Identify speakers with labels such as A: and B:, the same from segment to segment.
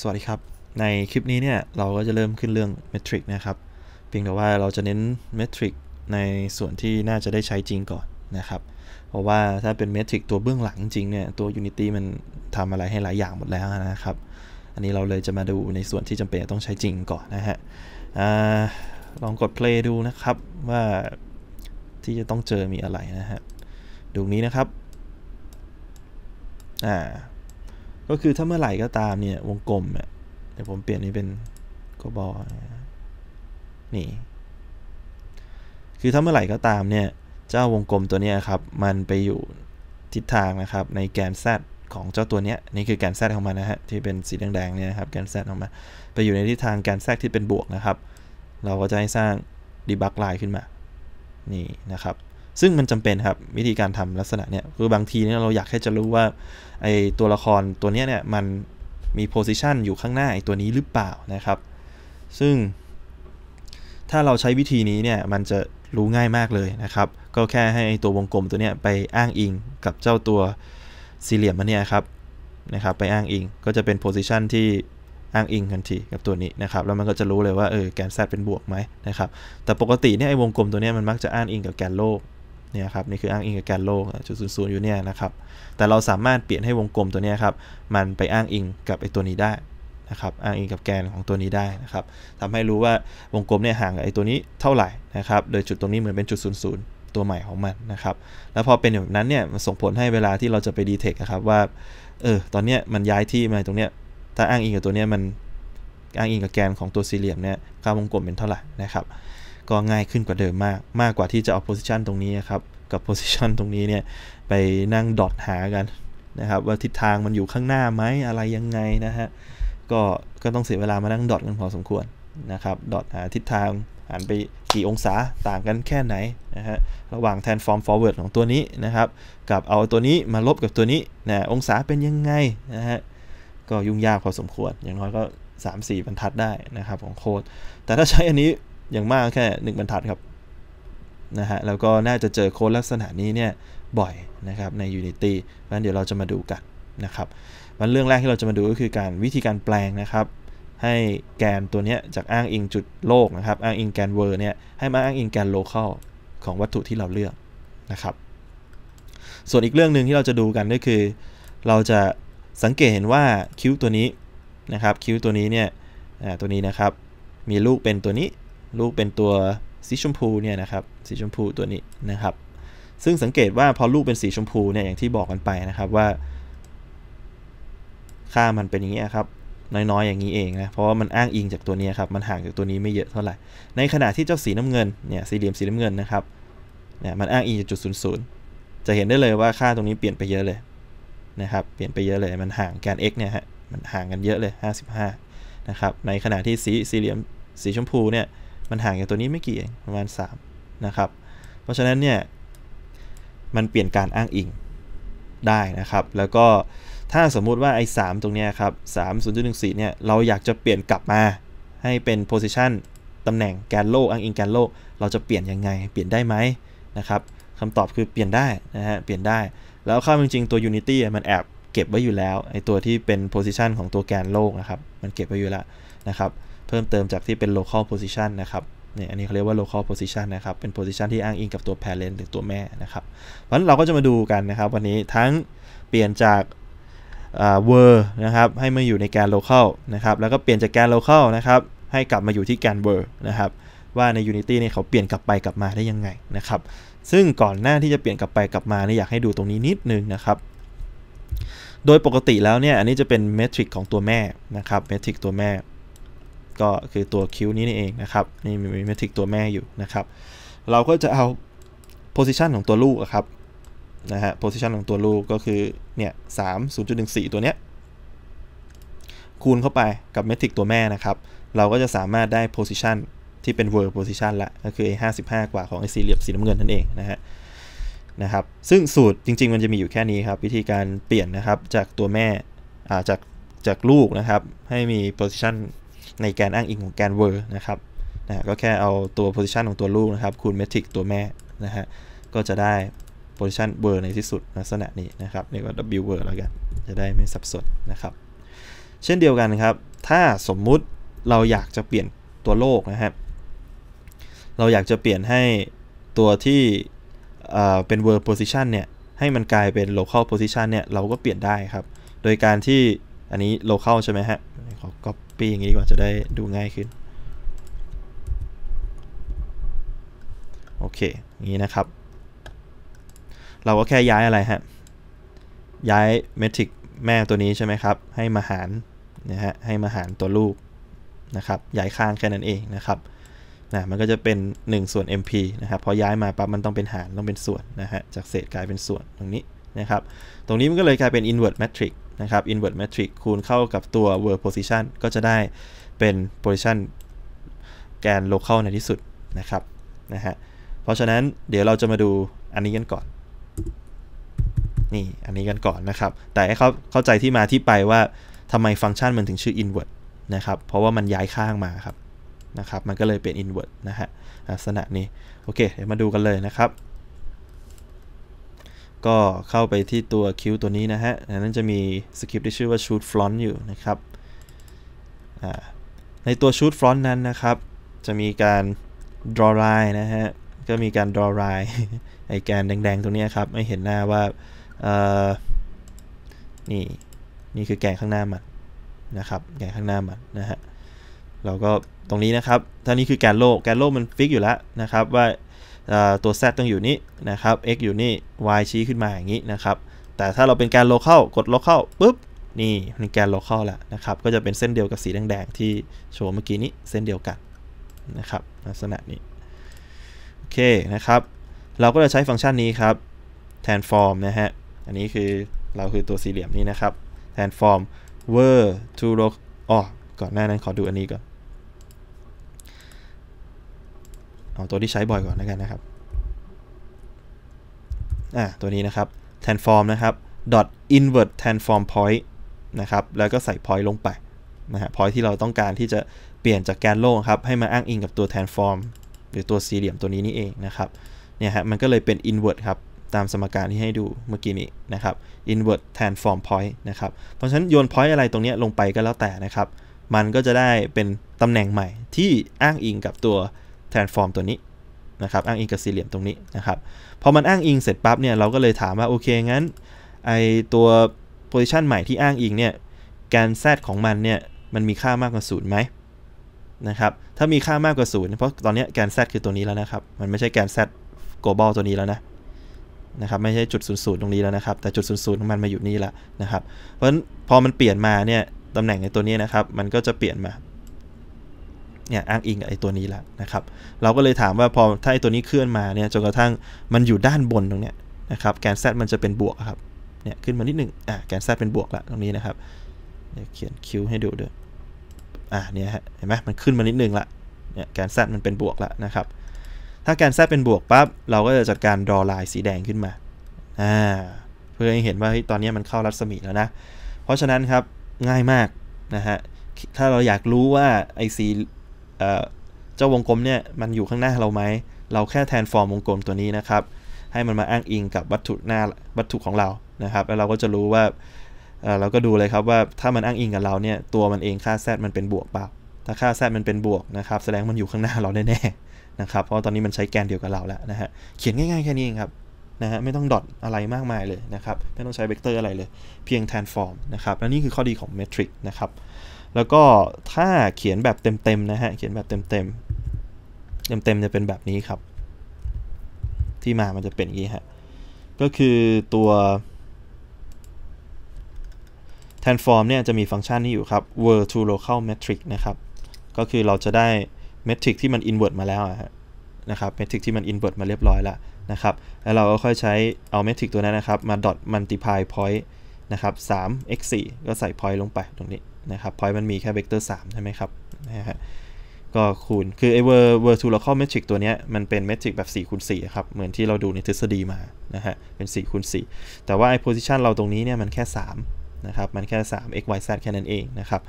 A: สวัสดีครับในคลิปนี้เนี่ยเราก็จะเริ่มขึ้นเรื่องเมทริกนะครับเพียงแต่ว่าเราจะเน้นเมทริกในส่วนที่น่าจะได้ใช้จริงก่อนนะครับ เพราะว่าถ้าเป็นเมทริกตัวเบื้องหลังจริงเนี่ย ตัว Unity มันทำอะไรให้หลายอย่างหมดแล้วนะครับ อันนี้เราเลยจะมาดูในส่วนที่จำเป็นต้องใช้จริงก่อนนะฮะลองกด play ดูนะครับว่าที่จะต้องเจอมีอะไรนะฮะดูนี้นะครับอ่าก็คือถ้าเมื่อไหร่ก็ตามเนี่ยวงกลมอ่ะเดี๋ยวผมเปลี่ยนนี้เป็นกบอนี่ คือถ้าเมื่อไหร่ก็ตามเนี่ยเจ้าวงกลมตัวนี้ครับ มันไปอยู่ทิศทางนะครับในแกน z ของเจ้าตัวนี้นี่คือแกน z ของมันนะฮะที่เป็นสี แดงๆเนี่ยครับแกน z ของมันไปอยู่ในทิศทางแกน z ที่เป็นบวกนะครับ เราก็จะให้สร้างดีบักไลน์ขึ้นมา นี่นะครับซึ่งมันจำเป็นครับวิธีการทำลักษณะเนี่ยคือบางทีเนี่ยเราอยากแค่จะรู้ว่า ไอตัวละครตัวเนี้ยเนี่ยมันมีโพซิชันอยู่ข้างหน้าไอตัวนี้หรือเปล่านะครับซึ่ง ถ้าเราใช้วิธีนี้เนี่ยมันจะรู้ง่ายมากเลยนะครับ ก็แค่ให้ไอตัววงกลมตัวเนี้ยไปอ้างอิงกับเจ้าตัวสี่เหลี่ยมมันเนี่ยครับนะครับไปอ้างอิงก็จะเป็นโพซิชันที่อ้างอิงทันทีกับตัวนี้นะครับแล้วมันก็จะรู้เลยว่าเออแกน z เป็นบวกไหมนะครับแต่ปกติเนี่ยไอ้วงกลมตัวนี้มันมักจะอ้างอิงกับแกนโลกเนี่ยครับนี่คืออ้างอิงกับแกนโลกจุดศูนย์ศูนย์อยู่เนี่ยนะครับแต่เราสามารถเปลี่ยนให้วงกลมตัวนี้ครับมันไปอ้างอิงกับไอ้ตัวนี้ได้นะครับอ้างอิงกับแกนของตัวนี้ได้นะครับทำให้รู้ว่าวงกลมเนี่ยห่างกับไอ้ตัวนี้เท่าไหร่นะครับโดยจุดตรงนี้เหมือนเป็นจุดศูนย์ศูนย์ตัวใหม่ของมันนะครับแล้วพอเป็นแบบนั้นเนี่ยมันส่งผลให้เวลาที่เราจะไปดีเทคครับว่าเออตอนเนี้ยมันย้ายที่มาตรงเนี้ยถ้าอ้างอิงกับตัวเนี้ยมันอ้างอิงกับแกนของตัวสี่เหลี่ยมเนี่ยค่าวงกลมเป็นเท่าไหร่นะครับก็ง่ายขึ้นกว่าเดิมมากมากกว่าที่จะเอาโพสิชันตรงนี้ครับ กับโพสิชันตรงนี้เนี่ยไปนั่ง ดอทหากันนะครับ ว่าทิศทางมันอยู่ข้างหน้าไหมอะไรยังไงนะฮะก็ก็ต้องเสียเวลามานั่งดอทกันพอสมควรนะครับดอทหาทิศทางหันไปกี่องศาต่างกันแค่ไหนนะฮะระหว่าง transform forward ของตัวนี้นะครับ กับเอาตัวนี้มาลบกับตัวนี้นะองศาเป็นยังไงนะฮะก็ยุ่งยากพอสมควรอย่างน้อยก็ 3-4 บรรทัดได้นะครับของโค้ดแต่ถ้าใช้อันนี้อย่างมากแค่หนึ่งบรรทัดครับนะฮะแล้วก็น่าจะเจอโค้ดลักษณะนี้เนี่ย บ่อยนะครับใน Unity งั้นเดี๋ยวเราจะมาดูกันนะครับมันเรื่องแรกที่เราจะมาดูก็คือการวิธีการแปลงนะครับ ให้แกนตัวนี้จากอ้างอิงจุดโลกนะครับอ้างอิงแกนเวอร์เนี่ยให้มาอ้างอิงแกนโลเคอลของวัตถุที่เราเลือกนะครับ ส่วนอีกเรื่องหนึ่งที่เราจะดูกันก็คือ เราจะสังเกตเห็นว่าคิวตัวนี้นะครับคิวตัวนี้เนี่ยตัวนี้นะครับมีลูกเป็นตัวนี้ลูกเป็นตัวสีชมพูเนี่ยนะครับ สีชมพูตัวนี้นะครับ ซึ่งสังเกตว่าพอลูก เป็นสีชมพูเนี่ยอย่างที่บอกกันไป นะครับ ว่า ค่ามันเป็นอย่างนี้ครับน้อยๆอย่าง นี้ เองนะ เพราะว่ามันอ้างอิงจากตัวนี้ครับ มันห่างจากตัวนี้ ไม่ เยอะ เท่าไหร่ ในขณะที่เจ้าสี น้ำเงินเนี่ยสีเหลี่ยมสีน้ำเงินนะครับเนี่ยมันอ้างอิงจากจุดศูนย์ศูนย์จะเห็นได้เลยว่าค่าตรงนี้เปลี่ยนไปเยอะเลยนะครับเปลี่ยนไปเยอะเลยมันห่างแกน x เนี่ยฮะมันห่างกันเยอะเลย 55นะครับ ในขณะที่สีสี่เหลี่ยมสีชมพูเนี่ยมันห่างจากตัวนี้ไม่กี่ประมาณ 3 นะครับ เพราะฉะนั้นเนี่ยมันเปลี่ยนการอ้างอิงได้นะครับ แล้วก็ถ้าสมมุติว่าไอ้สตรงนี้ครับสามศูนย์จุดหนึ่งสี่เนี่ยเราอยากจะเปลี่ยนกลับมาให้เป็น position ตำแหน่งแกนโลกอ้างอิงแกนโลก เราจะเปลี่ยนยังไง เปลี่ยนได้ไหมนะครับคำตอบคือเปลี่ยนได้นะฮะเปลี่ยนได้แล้วข้ามจริงๆตัว Unity มันแอบเก็บไว้อยู่แล้วไอ้ตัวที่เป็น position ของตัวแกนโลกนะครับ มันเก็บไว้อยู่แล้วนะครับเพิ่มเติมจากที่เป็น local position นะครับเนี่ยอันนี้เขาเรียกว่า local position นะครับ เป็น position ที่อ้างอิงกับตัว parent หรือตัวแม่ นะครับ เพราะนั้นเราก็จะมาดูกันนะครับ วันนี้ทั้งเปลี่ยนจาก were นะครับ ให้มาอยู่ในการ local นะครับ แล้วก็เปลี่ยนจากการ local นะครับ ให้กลับมาอยู่ที่การ were นะครับ ว่าใน Unity เนี่ยเขาเปลี่ยนกลับไปกลับมาได้ยังไงนะครับ ซึ่งก่อนหน้าที่จะเปลี่ยนกลับไปกลับมาเนี่ยอยากให้ดูตรงนี้นิดนึงนะครับ โดยปกติแล้วเนี่ย อันนี้จะเป็นเมทริกของตัวแม่ นะครับเมทริกตัวแม่ก็คือตัว คิวนี้นี่เองนะครับนี่มีเมทริกตัวแม่อยู่นะครับ เราก็จะเอา position ของตัวลูกครับนะฮะ position ของตัวลูกก็คือเนี่ยสามศูนย์จุดหนึ่งสี่ตัวเนี้ยคูณเข้าไปกับเมทริกตัวแม่นะครับ เราก็จะสามารถได้ position ที่เป็น verb position ละก็คือ้า55 กว่าของไอซสีเหลี่ยมสีน้ำเงินนั่นเองนะฮะนะครับซึ่งสูตรจริงๆ มันจะมีอยู่แค่นี้ครับวิธีการเปลี่ยนนะครับจากตัวแม่จากจากลูกนะครับให้มี position ในการอ้างอิงของการวอร์นะครับนะก็แค่เอาตัว position ของตัวลูกนะครับคูณเมทริกตัวแม่นะฮะก็จะได้ position วอร์ในที่สุดลักษณะนี้นะครับเรียกว่า w วอร์แล้วกันจะได้ไม่สับสนนะครับ เช่นเดียวกันครับ ถ้าสมมุติเราอยากจะเปลี่ยนตัวโลกนะฮะเราอยากจะเปลี่ยนให้ตัวที่เป็นเวอร position เนี่ยให้มันกลายเป็น local position เนี่ยเราก็เปลี่ยนได้ครับ โดยการที่อันนี้โลเคอลใช่ไหมฮะ ขอ copy อย่างนี้ดีกว่าจะได้ดูง่ายขึ้น โอเคอย่างนี้นะครับ เราก็แค่ย้ายอะไรฮะ ย้ายเมทริกแม่ตัวนี้ใช่ไหมครับ ให้มาหารนะฮะ ให้มาหารตัวลูกนะครับ ย้ายข้างแค่นั้นเองนะครับ นะ มันก็จะเป็น 1 ส่วน mp นะครับ พอย้ายมาปั๊บ มันต้องเป็นหารต้องเป็นส่วนนะฮะ จากเศษกลายเป็นส่วนตรงนี้นะครับ ตรงนี้มันก็เลยกลายเป็น i n v e r t matrix นะครับ invert matrix คูณเข้ากับตัว w o r d position ก็จะได้เป็น position แกน local ในที่สุดนะครับนะฮะเพราะฉะนั้นเดี๋ยวเราจะมาดูอันนี้กันก่อน นี่อันนี้กันก่อนนะครับ แต่ให้เขาเข้าใจที่มาที่ไปว่าทำไมฟังก์ชันมันถึงชื่อ invert นะครับเพราะว่ามันย้ายข้างมาครับนะครับ มันก็เลยเป็น invert นะฮะลักษณะนี้โอเค เดี๋ยวมาดูกันเลยนะครับก็เข้าไปที่ตัวคิวตัวนี้นะฮะ นั้นจะมีสคริปต์ที่ชื่อว่า shoot front อยู่นะครับ ในตัว shoot front นั้นนะครับ จะมีการ draw line นะฮะ ก็มีการ draw line ไอแกนแดงๆตรงนี้ครับ ไม่เห็นหน้าว่านี่นี่คือแกนข้างหน้ามันนะครับแกนข้างหน้ามันนะฮะ เราก็ตรงนี้นะครับถ้านี้คือแกนโลกแกนโลกมันฟิกอยู่แล้วนะครับว่าตัว z ต้องอยู่นี้นะครับ x อยู่นี่ y ชี้ขึ้นมาอย่างนี้นะครับ แต่ถ้าเราเป็นการ local กด local ปุ๊บ นี่เป็นการ local แล้วนะครับ ก็จะเป็นเส้นเดียวกับสีแดงๆ ที่โชว์เมื่อกี้นี้เส้นเดียวกัน นะครับลักษณะนี้ โอเคนะครับ เราก็จะใช้ฟังก์ชันนี้ครับ transform นะฮะ อันนี้คือเราคือตัวสี่เหลี่ยมนี้นะครับ transform ver to local อ๋อก่อนหน้านั้นขอดูอันนี้ก่อนเอาตัวที่ใช้บ่อยก่อนแล้วกันนะครับอ่าตัวนี้นะครับ transform นะครับ dot invert transform point นะครับ แล้วก็ใส่ point ลงไปนะฮะ point ที่เราต้องการที่จะเปลี่ยนจากแกนโลครับ ให้มาอ้างอิงกับตัว transform หรือตัวสี่เหลี่ยมตัวนี้นี่เองนะครับ เนี่ยฮะ มันก็เลยเป็น invert ครับ ตามสมการที่ให้ดูเมื่อกี้นี้นะครับ invert transform point นะครับ เพราะฉะนั้นโยน point อะไรตรงนี้ลงไปก็แล้วแต่นะครับ มันก็จะได้เป็นตำแหน่งใหม่ที่อ้างอิงกับตัว transform ตัวนี้นะครับอ้างอิงกับสี่เหลี่ยมตรงนี้นะครับพอมันอ้างอิงเสร็จปั๊บเนี่ยเราก็เลยถามว่า โอเคงั้นไอตัว position ใหม่ที่อ้างอิงเนี่ยแกน z ของมันเนี่ยมันมีค่ามากกว่าศูนย์ไหมนะครับถ้ามีค่ามากกว่าศูนย์ เพราะตอนนี้แกน z คือตัวนี้แล้วนะครับ มันไม่ใช่แกน z global ตัวนี้แล้วนะนะครับไม่ใช่จุดศูนย์นย์ตรงนี้แล้วนะครับ แต่จุดศูนย์นย์ของมันมาอยู่นี่ละนะครับเพราะฉะนั้นพอมันเปลี่ยนมาเนี่ยตำแหน่งในตัวนี้นะครับมันก็จะเปลี่ยนมาเนี่ยอ้างอิงกับไอ้ตัวนี้ละนะครับเราก็เลยถามว่าพอถ้าไอ้ตัวนี้เคลื่อนมาเนี่ยจนกระทั่งมันอยู่ด้านบนตรงเนี้ยนะครับแกนแซมันจะเป็นบวกครับเนี่ยขึ้นมานิดหนึ่งอ่ะแกนแซเป็นบวกละตรงนี้นะครับเดี๋ยวเขียน q ให้ดูด้วยอ่ะเนี่ยฮะเห็นไหมมันขึ้นมานิดหนึ่งละเนี่ยแกนแซมันเป็นบวกละนะครับ ถ้าแกนแซเป็นบวกปั๊บเราก็จะจัดการดรอไลน์สีแดงขึ้นมาอ่าเพื่อให้เห็นว่าตอนนี้มันเข้ารัศมีแล้วนะเพราะฉะนั้นครับง่ายมากนะฮะถ้าเราอยากรู้ว่าไอสีเจ้าวงกลมเนี่ยมัน อยู่ข้างหน้าเราไหมเราแค่แทนฟอร์มวงกลมตัวนี้นะครับให้มันมาอ้างอิงกับวัตถุหน้าวัตถุของเรานะครับแล้วเราก็จะรู้ว่าเราก็ดูเลยครับว่าถ้ามันอ้างอิงกับเราเนี่ยตัวมันเองค่าแซมันเป็นบวกเปล่าถ้าค่าแซมันเป็นบวกนะครับแสดงมันอยู่ข้างหน้าเราแน่ๆนะครับเพราะตอนนี้มันใช้แกนเดียวกับเราแล้วนะฮะเขียนง่ายๆแค่นี้เองครับนะฮะไม่ต้องดอทอะไรมากมายเลยนะครับไม่ต้องใช้เวกเตอร์อะไรเลยเพียงแทนฟอร์มนะครับและนี่คือข้อดีของเมทริกนะครับแล้วก็ถ้าเขียนแบบเต็มๆนะฮะ เขียนแบบเต็มๆ เต็มๆจะเป็นแบบนี้ครับ ที่มามันจะเป็นอย่างนี้ฮะ ก็คือตัว transform เนี่ยจะมีฟังก์ชันนี้อยู่ครับ w o r d to local metric นะครับ ก็คือเราจะได้เมทริกที่มัน invert มาแล้วนะครับเมทริกที่มัน invert มาเรียบร้อยแล้วนะครับ แล้วเราก็ค่อยใช้เอาเมทริกตัวนั้นนะครับ มา dot multiply point นะครับ3 x 4ก็ใส่ point ลงไปตรงนี้นะครับพอยต์มันมีแค่เวกเตอร์ 3 ใช่ไหมครับนะฮะก็คูณ คือ ไอ้ v ทู t คอลเมทริกตัวเนี้ย มันเป็นเมทริกแบบ4คูณสครับ เหมือนที่เราดูในทฤษฎีมา นะฮะ เป็น 4คูณสแต่ว่า ไอ้พซิชันเราตรงนี้เนี่ย มันแค่ 3 นะครับ มันแค่ 3 x y z แค่นั้นเองนะครับ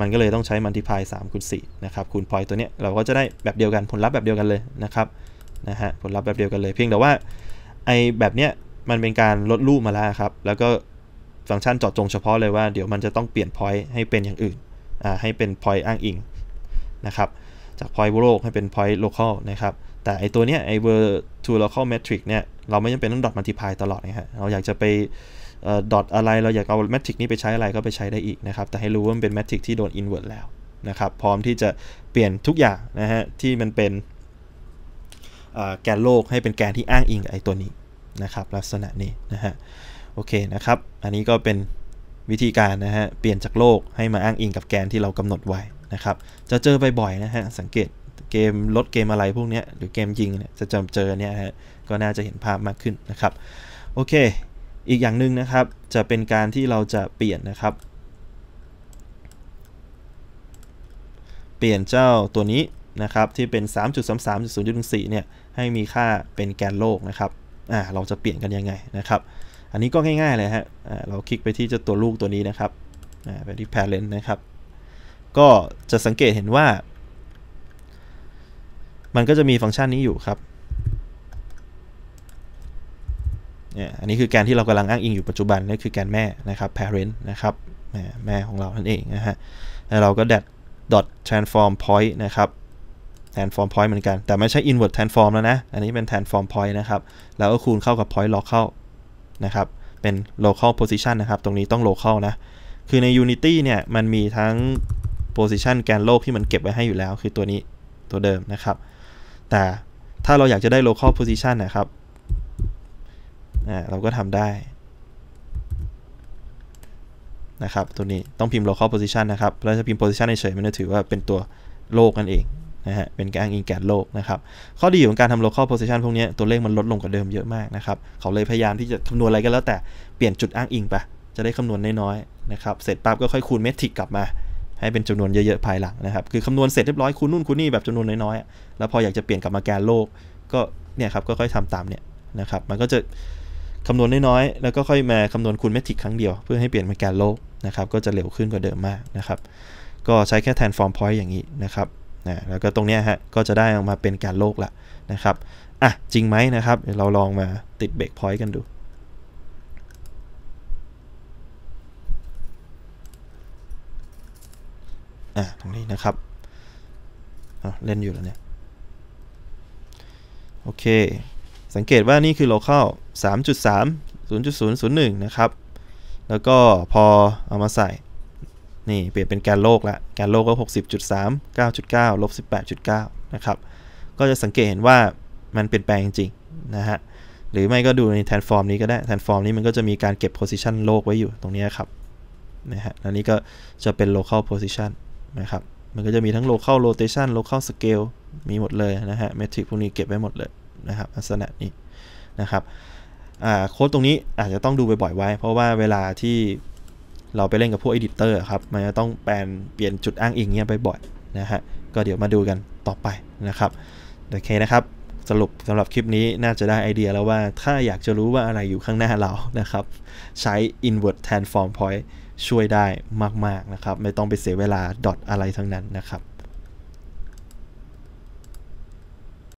A: มันก็เลยต้องใช้มัลติพาย3คูณ4นะครับ คูณพอยต์ตัวเนี้ยเราก็จะได้แบบเดียวกันผลลัพธ์แบบเดียวกันเลยนะครับนะฮะผลลัพธ์แบบเดียวกันเลย เพียงแต่ว่าไอ้แบบเนี้ยมันเป็นการลดรูปมาแล้วครับแล้วก็ฟังก์ชันเจาะจงเฉพาะเลยว่าเดี๋ยวมันจะต้องเปลี่ยน point ให้เป็นอย่างอื่น ให้เป็น point อ้างอิงนะครับ จาก point โลก ให้เป็น point local นะครับ แต่ไอตัวเนี้ยไอ virtual local metric เนี่ยเราไม่จำเป็นต้อง dot multiply ตลอดนะฮะ เราอยากจะไปดอทอะไร เราอยากเอาแมทริกนี้ไปใช้อะไรก็ไปใช้ได้อีกนะครับ แต่ให้รู้ว่ามันเป็นแมทริกที่โดนอินเวอร์ตแล้วนะครับ พร้อมที่จะเปลี่ยนทุกอย่างนะฮะที่มันเป็นแกนโลกให้เป็นแกนที่อ้างอิงกับไอตัวนี้นะครับลักษณะนี้นะฮะโอเคนะครับ อันนี้ก็เป็นวิธีการนะฮะ เปลี่ยนจากโลกให้มาอ้างอิงกับแกนที่เรากำหนดไว้นะครับ จะเจอบ่อยๆ นะฮะ สังเกตเกมลดเกมอะไรพวกนี้หรือเกมยิงเนี่ยจะจำเจอเนี่ยฮะ ก็น่าจะเห็นภาพมากขึ้นนะครับ โอเค อีกอย่างหนึ่งนะครับ จะเป็นการที่เราจะเปลี่ยนนะครับ เปลี่ยนเจ้าตัวนี้นะครับที่เป็น 3.33.0.4เนี่ย ให้มีค่าเป็นแกนโลกนะครับ อ่า เราจะเปลี่ยนกันยังไงนะครับอันนี้ก็ง่ายๆเลยฮะเราคลิกไปที่เจ้าตัวลูกตัวนี้นะครับไปที่ parent นะครับ ก็จะสังเกตเห็นว่า มันก็จะมีฟังก์ชันนี้อยู่ครับเนี่ยอันนี้คือแกนที่เรากำลังอ้างอิงอยู่ปัจจุบันนี่คือแกนแม่นะครับ parent นะครับแม่แม่ของเราท่านเองนะฮะ แล้วเราก็ dot transform point นะครับ transform point เหมือนกัน แต่ไม่ใช่ invert transform แล้วนะ อันนี้เป็น transform point นะครับ แล้วก็คูณเข้ากับ point l o c เข้านะครับ เป็น local position นะครับ ตรงนี้ต้อง local นะ คือใน unity เนี่ย มันมีทั้ง position แกนโลกที่มันเก็บไว้ให้อยู่แล้ว คือตัวนี้ตัวเดิมนะครับ แต่ถ้าเราอยากจะได้ local position นะครับ เราก็ทำได้นะครับ ตัวนี้ต้องพิมพ์ local position นะครับเราจะพิมพ์ position เฉยมันจะถือว่าเป็นตัวโลกนั่นเองนะฮะเป็นการอ้างอิงแกนโลกนะครับ ข้อดีของการทำ local position พวกนี้ ตัวเลขมันลดลงกว่าเดิมเยอะมากนะครับ เขาเลยพยายามที่จะคำนวณอะไรก็แล้วแต่เปลี่ยนจุดอ้างอิงไปจะได้คำนวณน้อยๆนะครับ เสร็จปั๊บก็ค่อยคูณเมทริกกลับมา ให้เป็นจำนวนเยอะๆ ภายหลังนะครับ คือคำนวณเสร็จเรียบร้อยคูณนู่นคูณนี่ แบบจำนวนน้อยๆ แล้วพออยากจะเปลี่ยนกลับมาแกนโลก ก็เนี่ยครับก็ค่อยทำตามเนี่ยนะครับ มันก็จะคำนวณน้อยๆแล้วก็ค่อยมาคำนวณคูณเมทริกครั้งเดียวเพื่อให้เปลี่ยนเป็นแกนโลกนะครับก็จะเร็วขึ้นกว่าเดิมมากนะครับ ก็ใช้แค่แทนฟอร์มพอยต์อย่างนี้นะครับนะแล้วก็ตรงนี้ฮะก็จะได้ออกมาเป็นการโลกละนะครับ อ่ะจริงไหมนะครับเเราลองมาติดเบรกพอยต์กันดู อ่ะตรงนี้นะครับ เล่นอยู่แล้วเนี่ย โอเค สังเกตว่านี่คือ local 3.3 0.001 นะครับ แล้วก็พอเอามาใส่นี่เปลี่ยนเป็นแกนโลกละแกนโลกก็ 60.3 9.9 ลบ 18.9 นะครับ ก็จะสังเกตเห็นว่ามันเปลี่ยนแปลงจริงๆนะฮะ หรือไม่ก็ดูในแทนฟอร์มนี้ก็ได้แทนฟอร์มนี้มันก็จะมีการเก็บ position โลกไว้อยู่ตรงนี้ครับนะฮะแล้วนี้ก็จะเป็น local position นะครับ มันก็จะมีทั้ง local rotation local scale มีหมดเลยนะฮะเมทริกพวกนี้เก็บไว้หมดเลยนะครับ ลักษณะนี้นะครับโค้ดตรงนี้อาจจะต้องดูบ่อยๆ ไว้ เพราะว่าเวลาที่เราไปเล่นกับพวกอดิเตอร์ครับ มันจะต้องแปลนเปลี่ยนจุดอ้างอิงเงี้ยบ่อยๆนะฮะ ก็เดี๋ยวมาดูกันต่อไปนะครับโอเคนะครับ สรุปสำหรับคลิปนี้น่าจะได้ไอเดียแล้วว่าถ้าอยากจะรู้ว่าอะไรอยู่ข้างหน้าเรานะครับ ใช้ invert transform point ช่วยได้มากๆนะครับ ไม่ต้องไปเสียเวลา ดอทอะไรทั้งนั้นนะครับ